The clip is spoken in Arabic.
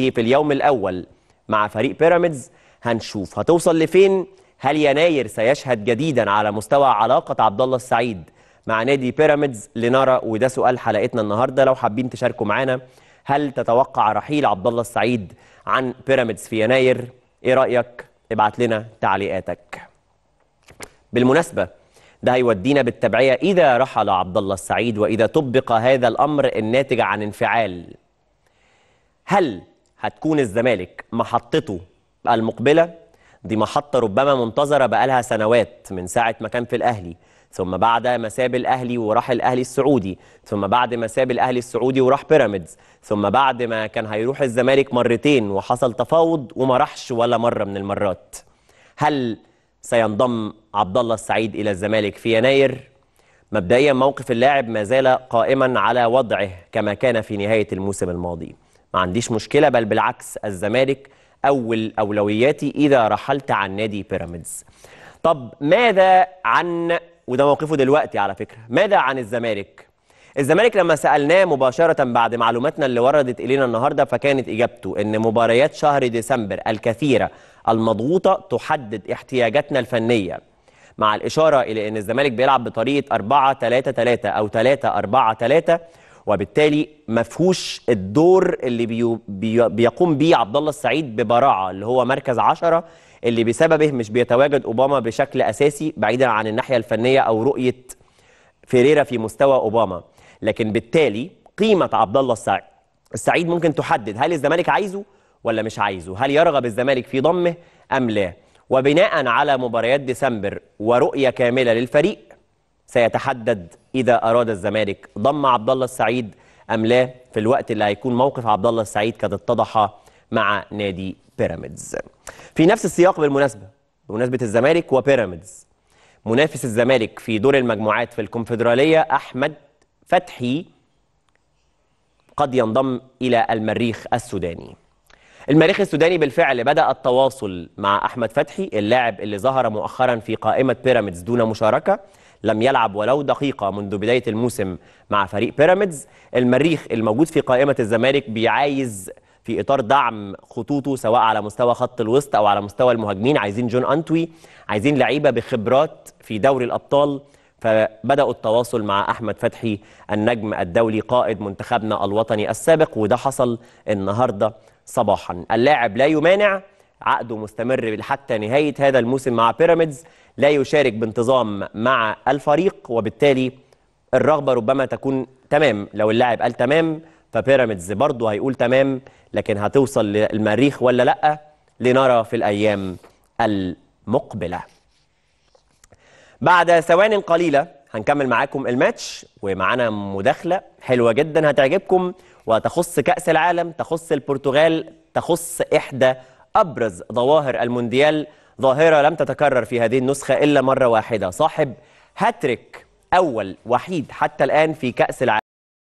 في اليوم الأول مع فريق بيراميدز هنشوف هتوصل لفين هل يناير سيشهد جديدا على مستوى علاقة عبد الله السعيد مع نادي بيراميدز لنرى وده سؤال حلقتنا النهاردة لو حابين تشاركوا معانا هل تتوقع رحيل عبد الله السعيد عن بيراميدز في يناير ايه رأيك ابعت لنا تعليقاتك بالمناسبة ده هيودينا بالتبعية إذا رحل عبد الله السعيد وإذا طبق هذا الأمر الناتج عن انفعال هل هتكون الزمالك محطته المقبلة دي محطة ربما منتظرة بقالها سنوات من ساعة ما كان في الأهلي ثم بعد ما ساب الاهلي وراح الاهلي السعودي ثم بعد ما ساب الاهلي السعودي وراح بيراميدز ثم بعد ما كان هيروح الزمالك مرتين وحصل تفاوض وما راحش ولا مره من المرات هل سينضم عبد الله السعيد الى الزمالك في يناير مبدئيا موقف اللاعب ما زال قائما على وضعه كما كان في نهايه الموسم الماضي ما عنديش مشكله بل بالعكس الزمالك اول اولوياتي اذا رحلت عن نادي بيراميدز طب ماذا عن وده موقفه دلوقتي على فكره ماذا عن الزمالك الزمالك لما سالناه مباشره بعد معلوماتنا اللي وردت الينا النهارده فكانت اجابته ان مباريات شهر ديسمبر الكثيره المضغوطه تحدد احتياجاتنا الفنيه مع الاشاره الى ان الزمالك بيلعب بطريقه 4 3 3 او 3 4 3 وبالتالي ما فيهوش الدور اللي بيو بيو بيقوم بيه عبد الله السعيد ببراعه اللي هو مركز عشرة اللي بسببه مش بيتواجد اوباما بشكل اساسي بعيدا عن الناحيه الفنيه او رؤيه فيريرا في مستوى اوباما لكن بالتالي قيمه عبد الله السعيد السعيد ممكن تحدد هل الزمالك عايزه ولا مش عايزه هل يرغب الزمالك في ضمه ام لا وبناء على مباريات ديسمبر ورؤيه كامله للفريق سيتحدد إذا أراد الزمالك ضم عبد الله السعيد أم لا في الوقت اللي هيكون موقف عبد الله السعيد قد اتضح مع نادي بيراميدز في نفس السياق بالمناسبة بمناسبة الزمالك وبيراميدز منافس الزمالك في دور المجموعات في الكونفدرالية أحمد فتحي قد ينضم إلى المريخ السوداني المريخ السوداني بالفعل بدأ التواصل مع أحمد فتحي اللاعب اللي ظهر مؤخرا في قائمة بيراميدز دون مشاركة لم يلعب ولو دقيقة منذ بداية الموسم مع فريق بيراميدز المريخ الموجود في قائمة الزمالك بيعايز في اطار دعم خطوطه سواء على مستوى خط الوسط او على مستوى المهاجمين عايزين جون انتوي عايزين لعيبه بخبرات في دوري الابطال فبداوا التواصل مع احمد فتحي النجم الدولي قائد منتخبنا الوطني السابق وده حصل النهارده صباحا اللاعب لا يمانع عقده مستمر حتى نهاية هذا الموسم مع بيراميدز لا يشارك بانتظام مع الفريق وبالتالي الرغبة ربما تكون تمام لو اللاعب قال تمام فبيراميدز برضه هيقول تمام لكن هتوصل للمريخ ولا لأ لنرى في الأيام المقبلة بعد ثوان قليلة هنكمل معاكم الماتش ومعانا مداخلة حلوة جدا هتعجبكم وتخص كأس العالم تخص البرتغال تخص إحدى أبرز ظواهر المونديال ظاهرة لم تتكرر في هذه النسخة إلا مرة واحدة صاحب هاتريك أول وحيد حتى الآن في كأس العالم